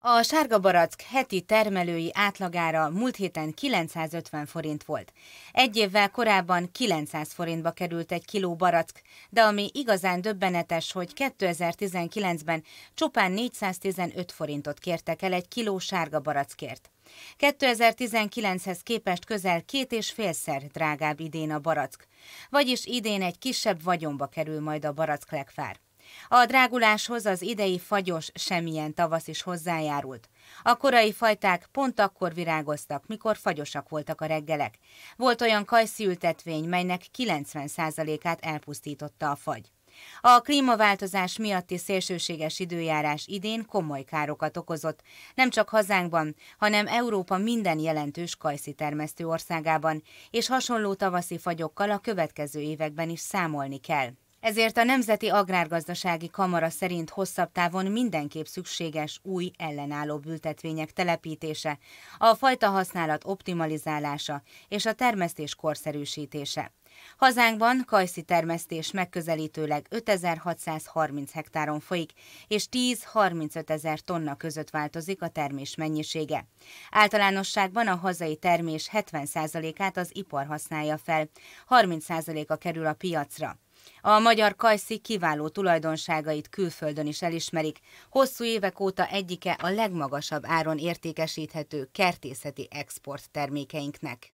A sárga barack heti termelői átlagára múlt héten 950 forint volt. Egy évvel korábban 900 forintba került egy kiló barack, de ami igazán döbbenetes, hogy 2019-ben csupán 415 forintot kértek el egy kiló sárga barackért. 2019-hez képest közel két és félszer drágább idén a barack. Vagyis idén egy kisebb vagyonba kerül majd a barack legfár. A dráguláshoz az idei fagyos semmilyen tavasz is hozzájárult. A korai fajták pont akkor virágoztak, mikor fagyosak voltak a reggelek. Volt olyan kajsziültetvény, melynek 90%-át elpusztította a fagy. A klímaváltozás miatti szélsőséges időjárás idén komoly károkat okozott, nem csak hazánkban, hanem Európa minden jelentős kajszi termesztő országában, és hasonló tavaszi fagyokkal a következő években is számolni kell. Ezért a Nemzeti Agrárgazdasági Kamara szerint hosszabb távon mindenképp szükséges új ellenálló bültetvények telepítése, a fajta használat optimalizálása és a termesztés korszerűsítése. Hazánkban kajszi termesztés megközelítőleg 5630 hektáron folyik, és 10-35 ezer tonna között változik a termés mennyisége. Általánosságban a hazai termés 70%-át az ipar használja fel, 30%-a kerül a piacra. A magyar kajszi kiváló tulajdonságait külföldön is elismerik. Hosszú évek óta egyike a legmagasabb áron értékesíthető kertészeti export termékeinknek.